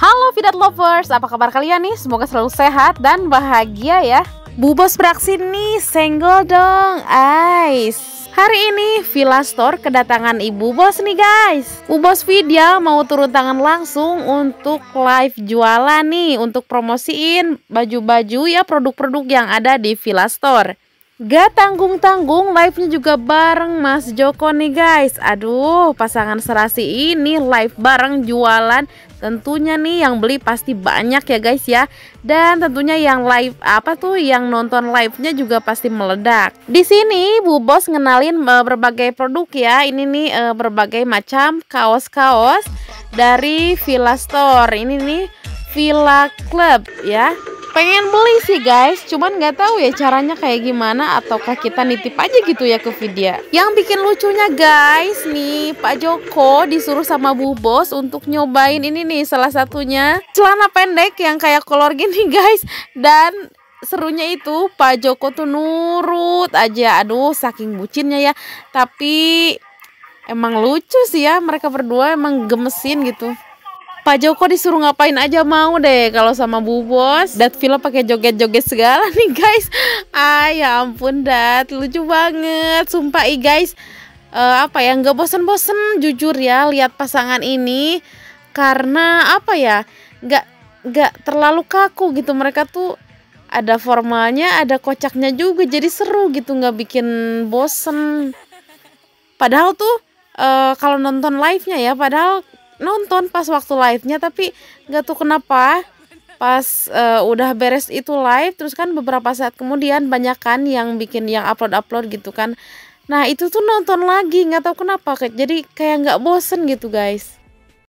Halo Vidat Lovers, apa kabar kalian nih? Semoga selalu sehat dan bahagia ya. Bubos beraksi nih, senggol dong, guys. Hari ini Villa Store kedatangan Ibu Bos nih guys. Ibu Bos Vidya mau turun tangan langsung untuk live jualan nih untuk promosiin baju-baju ya produk-produk yang ada di Villa Store. Gak tanggung-tanggung live-nya juga bareng Mas Joko nih guys Aduh pasangan serasi ini live bareng jualan Tentunya nih yang beli pasti banyak ya guys ya Dan tentunya yang live apa tuh yang nonton live-nya juga pasti meledak Di sini Bu Bos ngenalin eh, berbagai produk ya Ini nih eh, berbagai macam kaos-kaos dari Villa Store Ini nih Villa Club ya pengen beli sih guys cuman nggak tahu ya caranya kayak gimana ataukah kita nitip aja gitu ya ke video. yang bikin lucunya guys nih Pak Joko disuruh sama Bu Bos untuk nyobain ini nih salah satunya celana pendek yang kayak kolor gini guys dan serunya itu Pak Joko tuh nurut aja aduh saking bucinnya ya tapi emang lucu sih ya mereka berdua emang gemesin gitu Pak Joko disuruh ngapain aja mau deh kalau sama Bu Bos. Dat Villa pakai joget-joget segala nih guys. Ah ya ampun Dat, lucu banget. Sumpah i guys. Uh, apa ya nggak bosen-bosen jujur ya lihat pasangan ini karena apa ya nggak nggak terlalu kaku gitu mereka tuh ada formalnya ada kocaknya juga jadi seru gitu nggak bikin bosen padahal tuh uh, kalau nonton live-nya ya padahal nonton pas waktu live-nya tapi nggak tahu kenapa pas uh, udah beres itu live terus kan beberapa saat kemudian banyak kan yang bikin yang upload-upload gitu kan. Nah, itu tuh nonton lagi nggak tahu kenapa jadi kayak nggak bosen gitu, guys.